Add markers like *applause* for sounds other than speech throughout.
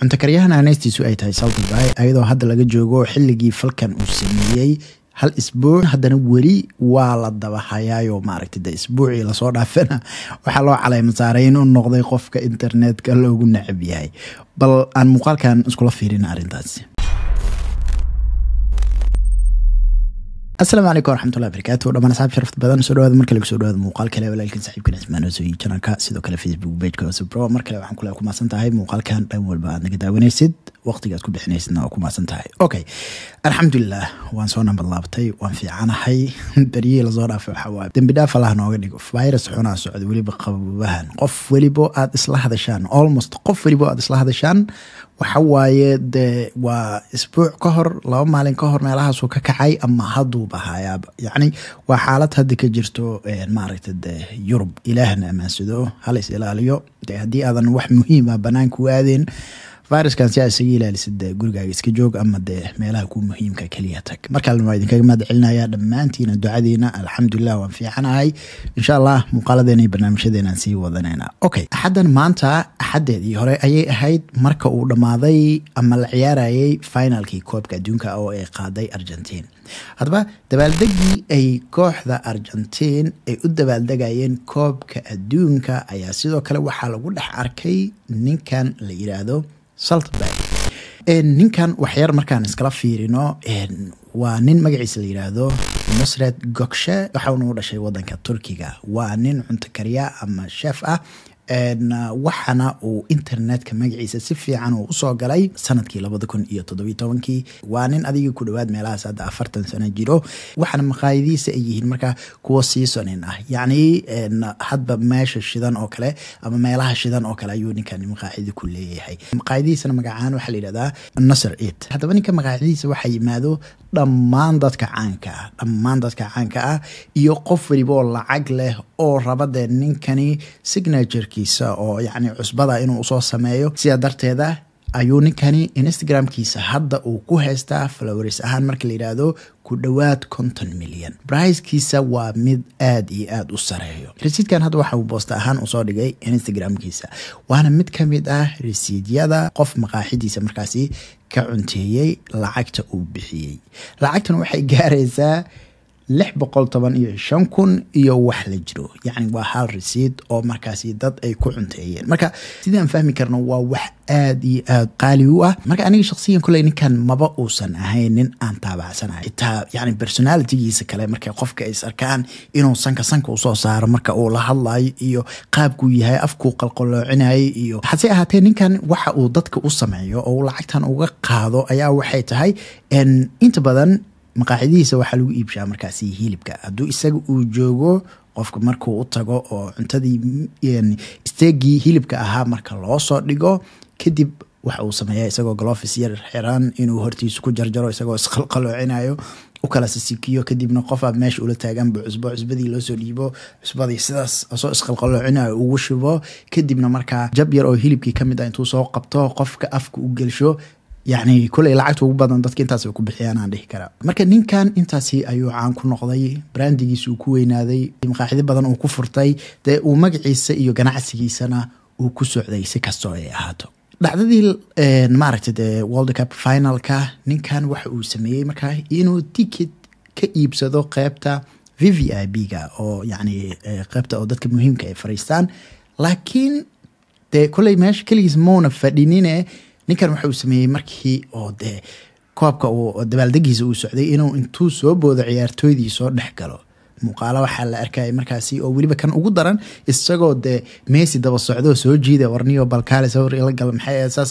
cuntakaryahan aanaystiisu ay tahay saldibaay ayadoo hadda laga joogo xilligii falkan uu sameeyey hal isbuuc haddana weli waa la dabahayaayo maaragta de isbuucii lasoo dhaafana *laughs* waxaa loo caleyma saaray inuu noqday qofka internetka loogu nacab yahay bal aan muuqaalkan iskula fiirina arrintaasi asalaamu calaykum waraxmatullahi barakaatu dhamaan asxaab sharafta badan soo dhawaada markale kusoo dhawaada muuqaal kale walaalkiin saxiibkan ismaan hoosoyin janalka sidoo kale facebook pageka hoose mar kale waxaan kule ku maasan tahay muuqaalkan dhan walba aad naga daawanaysid waqtigaad ku bixinaysna waa ku maasan tahay okay alxamdulilah waan soo nambar laabtay waan fiicanahay *laughs* beryihii lasoo dhaafay waxaa dembi dhaaf allaha nooga dhigo virus xunaa socda weliba qababahan qof welibo aada isla hadashaan almost qof welibo aada isla hadashaan waxa waaye dee waa isbuuc ka hor laba maalin ka hor meelahaasuu ka kacay ama hadduu bahayaaba yacni waa xaalad hadda ka jirto maaragta dee yurub ilaahna amaansado halays ilaaliyo dee haddii aadan wax muhiima ah banaanku aadeen fayraskaas yaa isaga ilaalisid gurigaaga iska joog ama dee meelaha kuu muhiimka ah keliya tag markale waa idinkaga mahad celinayaa dhammaantiina ducadiina alxamdulilah waan fiicanahay insha allah muuqaaladeena iyo barnaamijyadeena sii wadanayna okay axaddan maanta axaddeedii hore ayay ahayd marka uu dhammaaday ama la ciyaarayay finalkii koobka adduunka oo ay qaaday argentiin haddaba dabaaldegii ay kooxda argentiin ay u dabaaldegayeen koobka adduunka ayaa sidoo kale waxaa lagu dhex arkay ninkan la yiraahdo saltberg ninkan waxyar markaan iskala fiirino waa nin magaciisa la yidhaahdo nusret gogshe waxauna u dhashay waddanka turkiga waa nin cunto ama shef ah Ah, waxaana uu internetka magaciisa si fiican uu usoo galay sanadkii labada kun iyo toddobiy tobankii waa nin adiga ku dhawaad meelahaas hadda afartan sano jiro waxaana maqaayadiisa ay yihiin markaa kuwa seasonin ah yacni hadba meesha shidan oo kale ama meelaha shidan oo kale ayuu ninkan maqaaxidi ku leeyahay maqaayadihiisana magacaan waxaa la yidhahdaa nasr it haddaba ninka maqaaxidihiisa waxaa yimaado dhammaan dadka caanka ah dhammaan dadka caanka ah iyo qof weliba oo lacag leh oo raba ninkani signaturkiisa oo yacni cusbada inuu usoo sameeyo sida darteeda ayuu ninkani instagramkiisa hadda uu ku haystaa flowers ahaan marka la yidhaahdo ku dhowaad konton milyan braiskiisa waa mid aad iyo aada u sareeyo resiidkan hadda waxa uu boosta ahaan usoo dhigay instagramkiisa waana mid ka mid ah rasiidyada qof maqaaxidiisa markaasi ka cunteeyey lacagta uu bixiyey lacagtan waxay gaaraysaa lix boqol toban iyo shan kun iyo wax la jiro yacni waa hal risiid oo markaasi dad ay ku cunteeyeen marka sidaan fahmi karno waa wax aad iyo aad qaali u ah marka aniga shakhsiyan koley ninkan maba uusan ahayn nin aan taabacsanahay itaa yani personalitigiisa kale markay qofka is arkaan inuu sanka sanka usoo saaro marka uu la hadlayo iyo qaabkuu yahay afkuu qalqaloocinayay iyo hase ahaatee ninkan waxa uu dadka u sameeyo oo lacagtan uga qaado ayaa waxay tahay inta badan maqaaxidihiisa waxaa lagu iibshaa markaasi hilibka hadduu isaga uu joogo qofka markuu u tago oo cuntadii isteegii hilibka ahaa marka loo soo dhigo kadib waxa uu sameeya isagoo galofis yar xiran inuu hortiisa ku jarjaro isagoo isqalqaloocinayo u kala sasikiyo kadibna qofaa meesha ula taaganba cusbo cusbadii loosoo dhiibo cusbadii sidaas soo isqalqaloocinayo ugu shubo kadibna markaa jab yar oo hilibkii kamid ah intuu soo qabto qofka afka u gelsho yani koley lacagta ugu badan dadka intaas ku bixiyaan aan dhihi karaa marka ninkan intaasi ayuu caan ku noqday brandigiisa uu ku weynaaday maqaaxidi badan uu ku furtay dee uu magaciisa iyo ganacsigiisana uu ku socday si kastoo ay ahaato dhacdadii eh, maaragta dee world cup finalka ninkan waxa uu sameeyey marka inuu ticket ka iibsado qeybta v v i b ga oo yacni eh, qeybta oo dadka muhiimka ay fariistaan laakiin dee koley meesha keligiis mouna fadhinine ninkan wuxuu sameeyey markii oo dee koobka uu dabaaldegiisa uu socday inuu intuu soo boodo ciyaartooydii soo dhex galo muuqaalo waxaa la arkayay markaasi oo weliba kan ugu daran isagoo dee messi daba socdo soo jiida warniyo balkaales la gal maxaysaas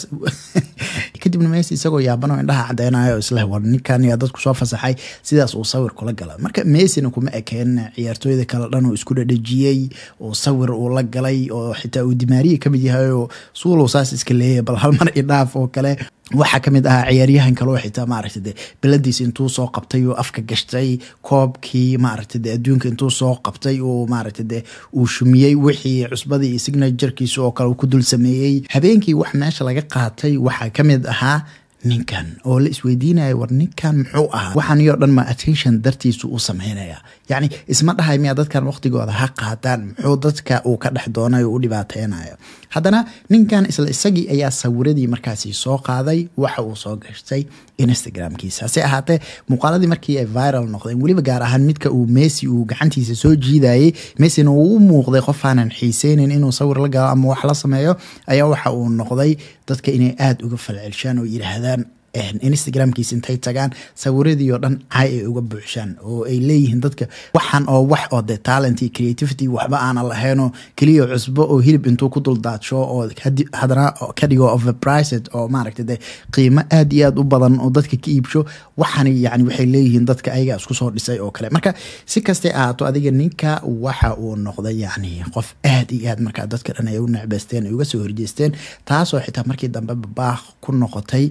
*laughs* kadibna messi isagoo yaabanoo indhaha cadeynaayo isleh war ninkayaa dadku soo fasaxay sidaas uu sawir kula gala marka messina kuma ekeen ciyaartooyda kale dhan oo isku dhadhajiyey oo sawir uu la galay oo xitaa uu dimaariya ka mid yahay oo suulow saas iska leeyay bal hal mar idhaaf oo kale waxaa kamid ahaa ciyaaryahan kaloo xitaa maaragta de beladiis intuu soo qabtay oo afka gashtay koobkii maaragta de adduunka intuu soo qabtay oo maaragta de uu shumiyey wixii cusbadii iyo signaturkiisa oo kale ku dul sameeyey habeenkii wax meesha laga qaatay waxaa kamid ahaa ninkan oo la isweydiinaya war ninkan muxuu ahaa waxaan iyo dhan ma attention dartiisu u sameynaya yacni isma dhahay miyaa dadkan waqtigooda ha qaadaan muxuu dadka uu ka dhex doonay doonayo u dhibaateynayo haddana ninkan isla isagii ayaa sawiradii markaasi soo qaaday waxa uu soo gashtay instagramkiisa hase ahaatee muuqaaladii markii ay viral noqdeen weliba gaar ahaan midka uu messi uu gacantiisa soo jiidayey messina uu u muuqday qof aanan xiiseynin inuu sawir la galo ama wax la sameeyo ayaa waxa uu noqday dadka inay aada uga falcelshaan oo yidhaahdaan instagramkiis intay tagaan sawiradii oo dhan cay uga buuxshaan oo ay leeyihiin dadka waxaan oo wax oo de talent iyo creativity waxba aana lahaynoo keliya cusbo oo hilib intuu ku duldaadsho oo hadana ka dhigo overpriced oo maaragta de qiimo aad iyo aad u badan oo dadka ka iibsho waxaani yani waxay leeyihiin dadka ayaga isku soo dhisay oo kale marka si kastay ahaato adiga ninka waxa uu noqday yani qof aad iyo aad markaa dadka dhan ay u necbeysteen ay uga soo horjeesteen taasoo xitaa markii dambe babaaq ku noqotay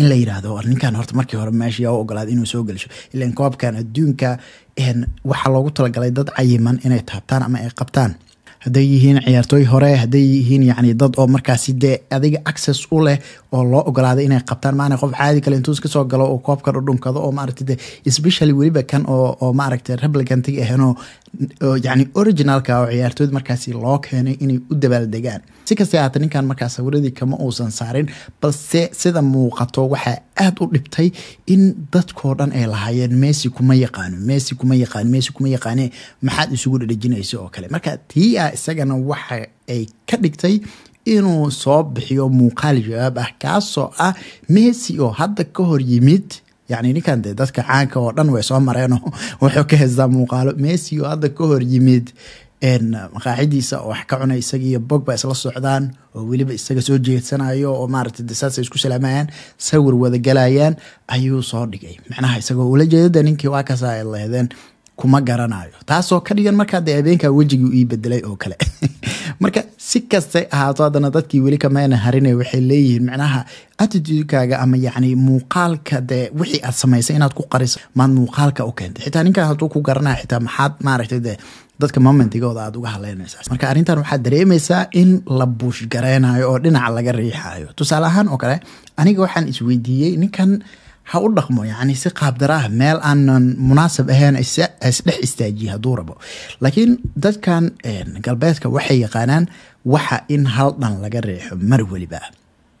in la yiraahdo ninkan horta markii hore meesha yaa u ogolaada inuu soo gelisho ilan koobkan adduunka waxaa loogu talagalay dad cayiman inay taabtaan ama ay qabtaan hadday yihiin ciyaartooy hore hadday yihiin yani dad oo markaasi dee adiga access u leh oo loo ogolaaday inay qabtaan maana qof caadi kale intuu iska galo oo koobkan u oo maaragta de especially weliba kan oo oo maaragta republicantig ahanoo yacni originalka oo ciyaartooyda markaasi loo keenay inay u dabaaldegaan si kasta ahaatee ninkan markaas sawiradii kama uusan saarin balse sida muuqato waxaa aad u dhibtay in dadkoo dhan ay lahaayeen messi kuma yaqaano messi kuma yaqaan messi kuma yaqaane maxaad isugu dhadhejinaysa oo kale marka tii isagana waxa ay ka dhigtay inuu soo bixiyo muuqaal jawaab ah kaasoo ah messi oo hadda ka hor yimid yani ninkan de dadka caanka oo dhan way soo mareeno *laughs* wuxuu ka heystaa muuqaalo messi oo hadda ka hor yimid maqaaxidiisa oo wax ka cuna isaga bogba isla socdaan oo weliba isaga soo jeedsanayo oo maarata desaasa isku salaamayaan sawir wada galayaan ayuu soo dhigay macnaha isagoo ula jeedada ninkii waa kasaa ay lehdeen kuma garanayo taasoo ka dhigan markaa dee habeenkaa wejigii ii bedelay oo kale *laughs* marka si kastay ahaato haddana dadkii weli kamaana harine waxay leeyihiin macnaha attitudekaaga ama yacni muuqaalka dee wixii aad samaysay inaad ku qariso maad muuqaalka u keentay xitaa ninkaa hadduu ku garanaya xitaa maxaad maaragtay dee dadka momentigooda aad uga hadleynaysaa marka arrintan waxaad dareemaysaa in la buushgareynayo oo dhinaca laga riixayo tusaale ahaan oo kale aniga waxaan isweydiiyey ninkan ha u dhaqmo yani si qaabdara ah meel aanan munaasab ahayn isdhex istaajiye hadduu rabo laakiin dadkan galbeedka waxay yaqaanaan waxa in hal dhan laga reexo mar weliba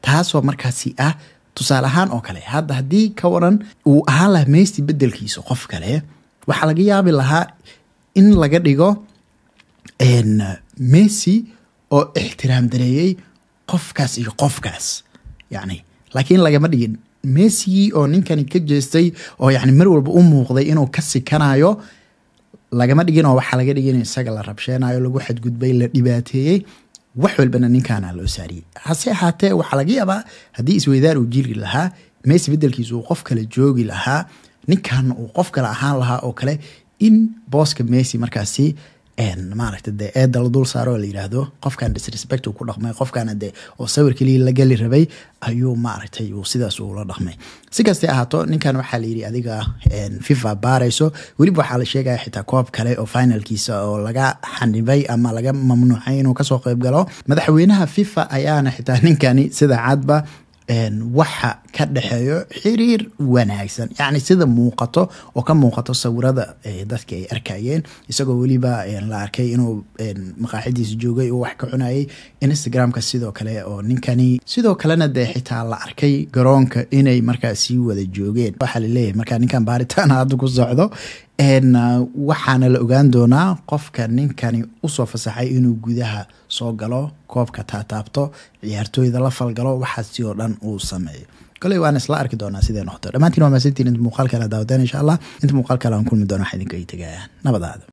taasoo markaasi ah tusaale ahaan oo kale hadda haddii ka waran uu ahaan lahaa meystii bedelkiisa qof kale waxaa laga yaabi lahaa in laga dhigo meysi oo ixtiraam dareeyey qofkaas iyo qofkaas yani laakiin lagama dhigin messi oo ninkani ka jeestay oo yani mar walba u muuqday inuu ka sikanayo lagama dhigin oo waxaa laga dhigin isaga la rabsheenayo lagu xadgudbay la dhibaateeyey wax walbana ninkaana loo saariyey hase ahaatee waxaa laga yaabaa haddii isweydaar uu jiri lahaa messi bedelkiisa uu qof kale joogi lahaa ninkan uu qof kale ahaan lahaa oo kale in booska messi markaasi maaragta de eedalo dul saaro la yidhaahdo qofkan disrespect ku dhaqmay qofkana de oo sawir keliya la geli rabay ayuu maaragtay uu sidaas ula dhaqmay si kastay ahaato ninkan waxaa layidhi adiga fifa baarayso weliba waxaa la sheegaya xitaa koob kale oo finalkiisa oo laga xanibay ama laga mamnuucay inuu kasoo qeyb galo madaxweynaha fifa ayaana xitaa ninkani sida cadba waxa ka dhexeeyo xiriir wanaagsan yacni sida muuqato oo ka muuqato sawirada dadka ay arkayeen isagoo weliba la arkay inuu maqaaxidiisa joogay oo wax ka cunayay instagramka sidoo kale oo ninkani sidoo kalena dee xitaa la arkay garoonka inay markaa sii wada joogeen waxaa laleeyahay markaa ninkan baaritaan *laughs* hadda ku socdo n eh, waxaana la ogaan doonaa qofka ninkani usoo fasaxay inuu gudaha soo galo koobka taataabto ciyaartooyda la falgalo waxaasi oo dhan uu sameeyo koley waan isla arki doonaa sidee noqoto dhammaantiin waa mahadsantiin inta muuqaal kale daawadeen insha allah inta muuqaal kale aan kulmi doono wax idinka ii tagayaan nabadaada